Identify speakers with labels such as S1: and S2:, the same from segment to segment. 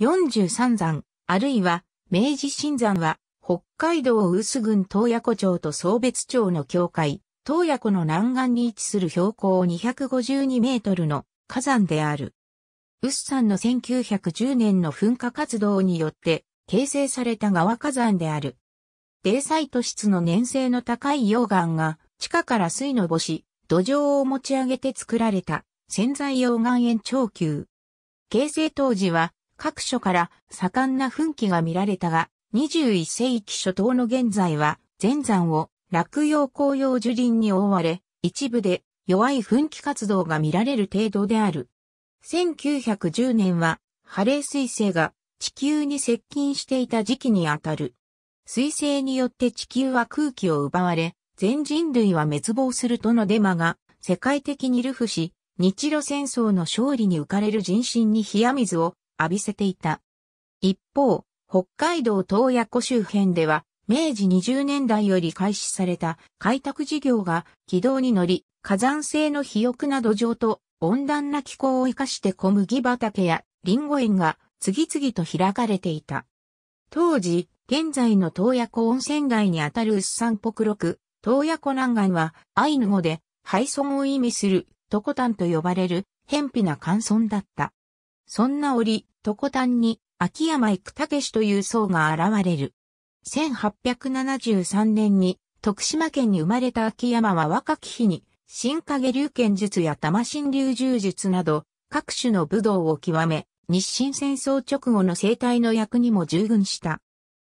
S1: 43山、あるいは明治新山は、北海道宇ス郡東野湖町と総別町の境界、東野湖の南岸に位置する標高252メートルの火山である。宇ス山の1910年の噴火活動によって形成された側火山である。泥イ土質の粘性の高い溶岩が地下から水の星、土壌を持ち上げて作られた潜在溶岩炎長球。形成当時は各所から盛んな噴気が見られたが、21世紀初頭の現在は、前山を落葉紅葉樹林に覆われ、一部で弱い噴気活動が見られる程度である。1910年は、ハレー彗星が地球に接近していた時期にあたる。彗星によって地球は空気を奪われ、全人類は滅亡するとのデマが世界的に流布し、日露戦争の勝利に浮かれる人心に冷や水を浴びせていた。一方、北海道東野湖周辺では、明治20年代より開始された開拓事業が軌道に乗り、火山性の肥沃な土壌と温暖な気候を生かして小麦畑やリンゴ園が次々と開かれていた。当時、現在の東野湖温泉街にあたる薄山北六、東野湖南岸はアイヌ語で、廃村を意味する、トコタンと呼ばれる、偏僻な乾村だった。そんな折、とこたんに、秋山育武という僧が現れる。1873年に、徳島県に生まれた秋山は若き日に、新影流剣術や魂神流柔術など、各種の武道を極め、日清戦争直後の生態の役にも従軍した。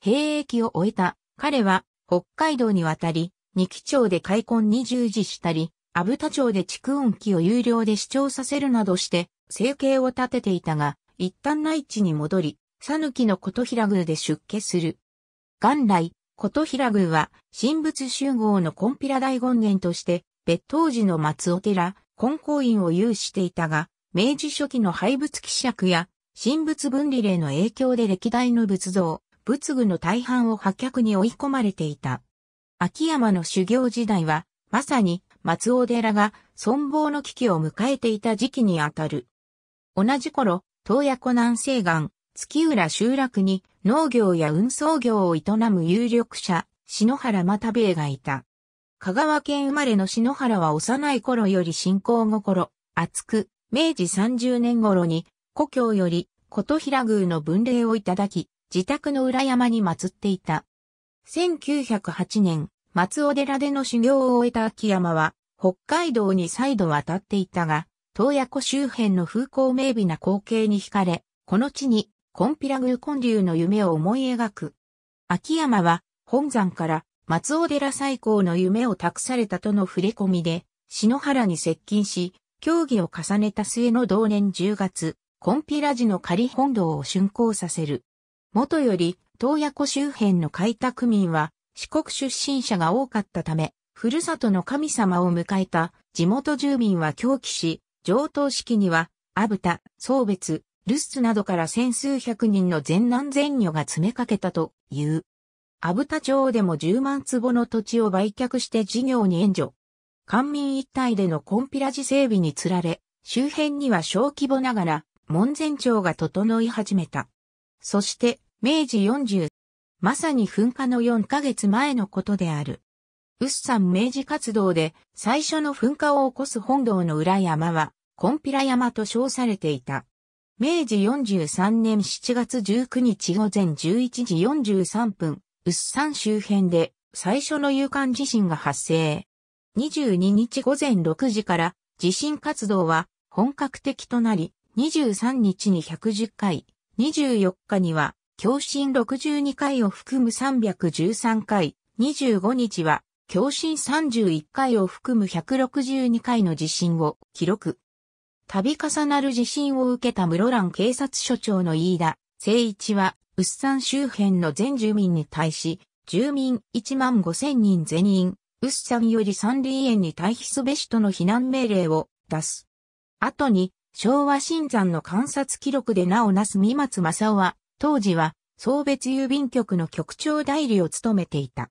S1: 兵役を終えた、彼は、北海道に渡り、二木町で開墾に従事したり、阿武田町で蓄音機を有料で視聴させるなどして、生計を立てていたが、一旦内地に戻り、さぬきの琴平宮で出家する。元来、琴平宮は、神仏集合のコンピラ大権現として、別当時の松尾寺、根高院を有していたが、明治初期の廃仏希釈や、神仏分離令の影響で歴代の仏像、仏具の大半を破却に追い込まれていた。秋山の修行時代は、まさに松尾寺が存亡の危機を迎えていた時期にあたる。同じ頃、洞爺湖南西岸、月浦集落に農業や運送業を営む有力者、篠原又兵衛がいた。香川県生まれの篠原は幼い頃より信仰心、厚く、明治30年頃に、故郷より、琴平宮の分霊をいただき、自宅の裏山に祀っていた。1908年、松尾寺での修行を終えた秋山は、北海道に再度渡っていたが、洞爺湖周辺の風光明媚な光景に惹かれ、この地に、コンピラ宮建立の夢を思い描く。秋山は、本山から松尾寺最高の夢を託されたとの触れ込みで、篠原に接近し、協議を重ねた末の同年10月、コンピラ寺の仮本堂を竣工させる。元より、洞爺湖周辺の開拓民は、四国出身者が多かったため、ふるさとの神様を迎えた地元住民は狂気し、上等式には、アブタ、宗別、ルスツなどから千数百人の全男全女が詰めかけたという。アブタ町でも10万坪の土地を売却して事業に援助。官民一体でのコンピラ寺整備につられ、周辺には小規模ながら、門前町が整い始めた。そして、明治40、まさに噴火の4ヶ月前のことである。ウッサン明治活動で最初の噴火を起こす本堂の裏山は、コンピラ山と称されていた。明治43年7月19日午前11時43分、ウッサン周辺で最初の有感地震が発生。22日午前6時から地震活動は本格的となり、23日に110回、24日には共振62回を含む313回、25日は共振31回を含む162回の地震を記録。度重なる地震を受けた室蘭警察署長の飯田、誠一は、ウッサン周辺の全住民に対し、住民1万5千人全員、ウッサンより三輪園に退避すべしとの避難命令を出す。後に、昭和新山の観察記録で名をなす三松正夫は、当時は、送別郵便局の局長代理を務めていた。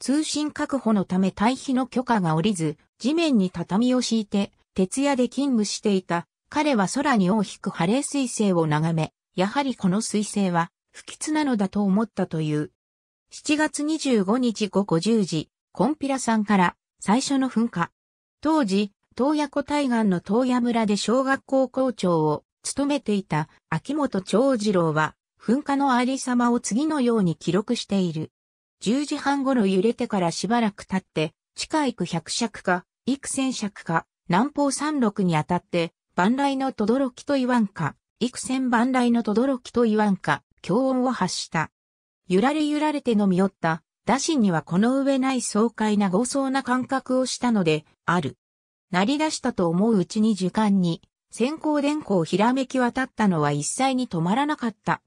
S1: 通信確保のため退避の許可が下りず、地面に畳を敷いて、徹夜で勤務していた。彼は空に尾を引くハレー彗星を眺め、やはりこの彗星は不吉なのだと思ったという。7月25日午後10時、コンピラさんから最初の噴火。当時、東野湖対岸の東野村で小学校校長を務めていた秋元長次郎は、噴火のありさまを次のように記録している。10時半頃揺れてからしばらく経って、地下行く百尺か、幾千尺か、南方山麓にあたって、万来の轟と言わんか、幾千万来の轟と言わんか、強音を発した。揺られ揺られて飲み寄った、打診にはこの上ない爽快な豪壮な感覚をしたので、ある。鳴り出したと思ううちに時間に、先行電光ひらめき渡ったのは一切に止まらなかった。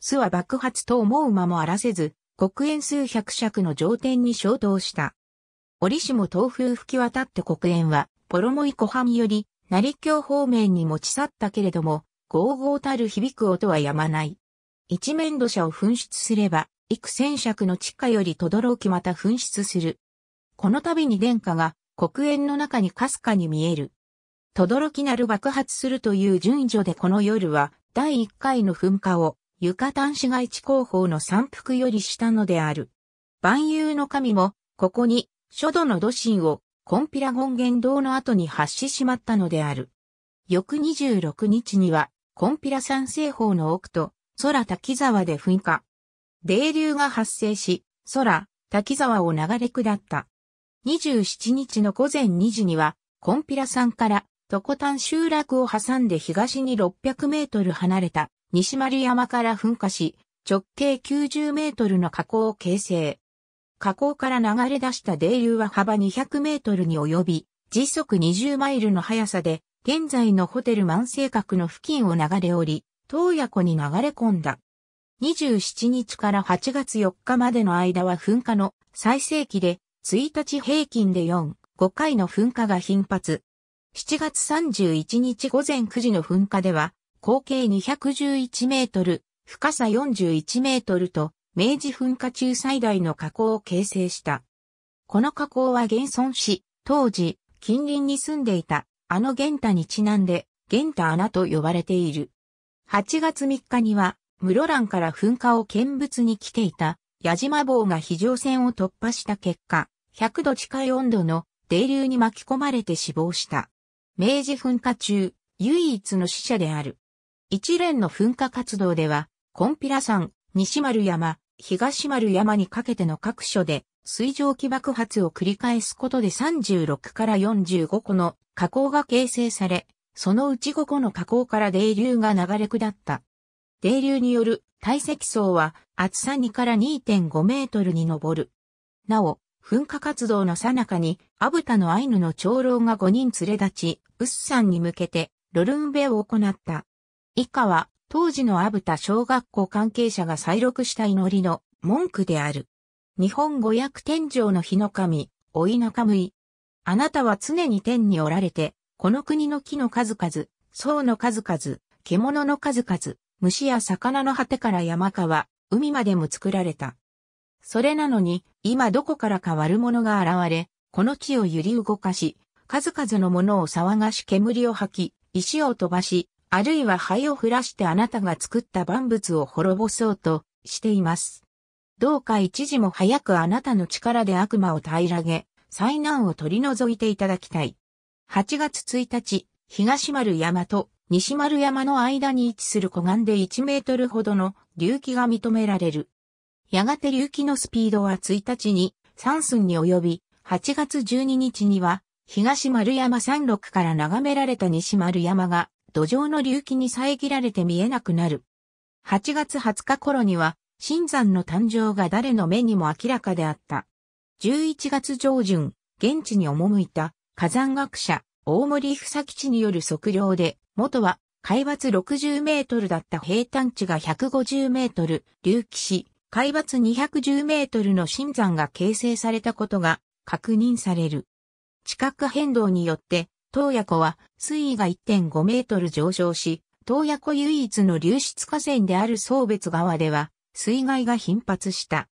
S1: 巣は爆発と思う間もあらせず、黒煙数百尺の上天に衝灯した。折しも東風吹き渡って黒煙は、ポロモイ湖畔より、成京方面に持ち去ったけれども、ゴーゴーたる響く音はやまない。一面土砂を噴出すれば、幾千尺の地下より轟きまた噴出する。この度に殿下が黒煙の中にかすかに見える。轟きなる爆発するという順序でこの夜は第一回の噴火をユカタン市街地広報の山腹より下のである。万有の神も、ここに、諸土の土神を、コンピラ権現堂の後に発ししまったのである。翌26日には、コンピラ山西方の奥と、空滝沢で噴火。泥流が発生し、空、滝沢を流れ下った。27日の午前2時には、コンピラ山から、トコタン集落を挟んで東に600メートル離れた、西丸山から噴火し、直径90メートルの火口を形成。火口から流れ出した泥流は幅200メートルに及び、時速20マイルの速さで、現在のホテル万世閣の付近を流れ降り、東爺湖に流れ込んだ。27日から8月4日までの間は噴火の最盛期で、1日平均で4、5回の噴火が頻発。7月31日午前9時の噴火では、口径211メートル、深さ41メートルと、明治噴火中最大の火口を形成した。この火口は現存し、当時、近隣に住んでいた、あの玄太にちなんで、玄太穴と呼ばれている。8月3日には、室蘭から噴火を見物に来ていた、矢島坊が非常線を突破した結果、100度近い温度の泥流に巻き込まれて死亡した。明治噴火中、唯一の死者である。一連の噴火活動では、コンピラ山、西丸山、東丸山にかけての各所で水蒸気爆発を繰り返すことで36から45個の火口が形成され、そのうち5個の火口から泥流が流れ下った。泥流による堆積層は厚さ2から2.5メートルに上る。なお、噴火活動の最中に、アブタのアイヌの長老が5人連れ立ち、ウッサンに向けて、ロルンベを行った。以下は、当時のアブ田小学校関係者が再録した祈りの文句である。日本語訳天上の日の神、おいのかむい。あなたは常に天におられて、この国の木の数々、層の数々、獣の数々、虫や魚の果てから山川、海までも作られた。それなのに、今どこからか悪者が現れ、この地を揺り動かし、数々のものを騒がし煙を吐き、石を飛ばし、あるいは灰を降らしてあなたが作った万物を滅ぼそうとしています。どうか一時も早くあなたの力で悪魔を平らげ、災難を取り除いていただきたい。8月1日、東丸山と西丸山の間に位置する湖岸で1メートルほどの隆起が認められる。やがて隆起のスピードは1日に3寸に及び、8月12日には東丸山山麓から眺められた西丸山が土壌の隆起に遮られて見えなくなる。8月20日頃には、新山の誕生が誰の目にも明らかであった。11月上旬、現地に赴いた火山学者、大森久吉による測量で、元は海抜60メートルだった平坦地が150メートル隆起し、海抜210メートルの新山が形成されたことが確認される。地殻変動によって東野湖は水位が1.5メートル上昇し、東野湖唯一の流出河川である宗別川では水害が頻発した。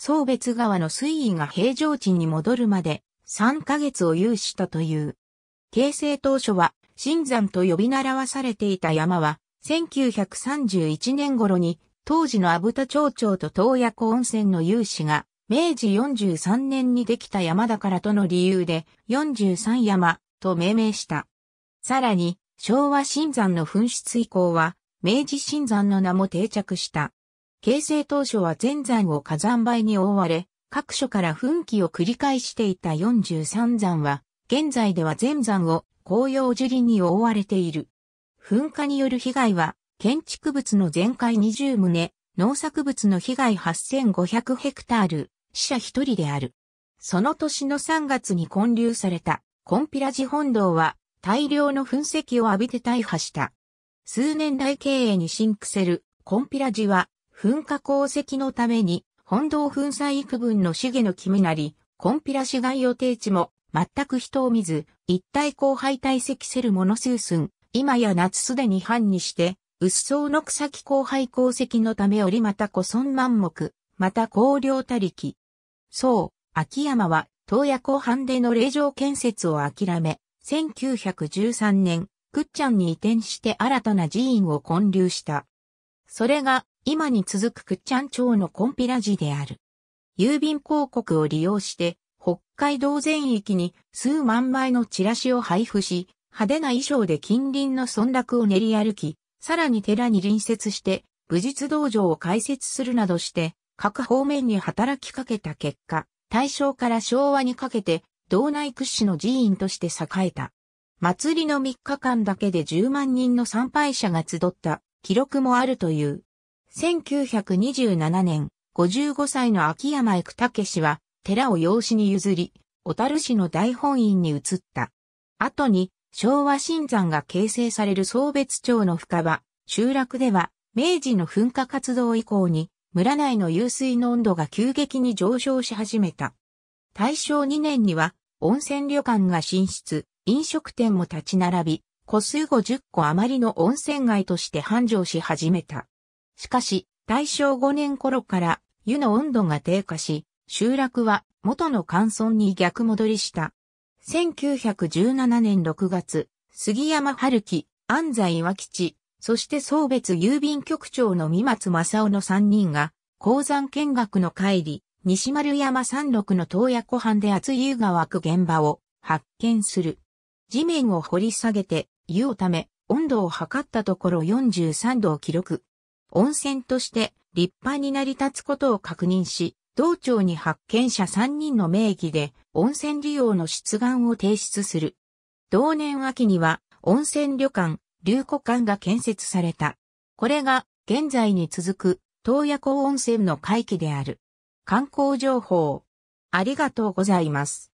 S1: 宗別川の水位が平常値に戻るまで3ヶ月を有したという。形成当初は新山と呼び習わされていた山は1931年頃に当時の阿武田町長と東野湖温泉の有志が明治43年にできた山だからとの理由で43山と命名した。さらに、昭和新山の噴出以降は、明治新山の名も定着した。形成当初は全山を火山灰に覆われ、各所から噴気を繰り返していた43山は、現在では全山を紅葉樹林に覆われている。噴火による被害は、建築物の全壊20棟、農作物の被害8500ヘクタール、死者1人である。その年の3月に建立されたコンピラジ本堂は大量の噴石を浴びて大破した。数年代経営にシンクセル、コンピラジは噴火功績のために本堂粉砕幾分の資源の木になり、コンピラ市街予定地も全く人を見ず、一体後輩堆積せるもの数寸、今や夏すでに半にして、薄層の草木後輩功績のためよりまた古村万目、また涼たりき。そう、秋山は東野湖畔での霊場建設を諦め、1913年、くっちゃんに移転して新たな寺院を建立した。それが、今に続くくっちゃん町のコンピラ寺である。郵便広告を利用して、北海道全域に数万枚のチラシを配布し、派手な衣装で近隣の村落を練り歩き、さらに寺に隣接して、武術道場を開設するなどして、各方面に働きかけた結果、大正から昭和にかけて、道内屈指の寺院として栄えた。祭りの3日間だけで10万人の参拝者が集った記録もあるという。1927年、55歳の秋山育武氏は、寺を養子に譲り、小樽市の大本院に移った。後に、昭和新山が形成される総別町の深場、集落では、明治の噴火活動以降に、村内の湧水の温度が急激に上昇し始めた。大正2年には温泉旅館が進出、飲食店も立ち並び、個数50個余りの温泉街として繁盛し始めた。しかし、大正5年頃から湯の温度が低下し、集落は元の乾村に逆戻りした。1917年6月、杉山春樹、安西岩吉、そして送別郵便局長の三松正夫の3人が、鉱山見学の帰り、西丸山山麓の洞爺湖畔で厚湯が湧く現場を発見する。地面を掘り下げて、湯をため、温度を測ったところ43度を記録。温泉として立派に成り立つことを確認し、道庁に発見者3人の名義で温泉利用の出願を提出する。同年秋には温泉旅館龍湖館が建設された。これが現在に続く洞爺湖温泉の回帰である。観光情報。ありがとうございます。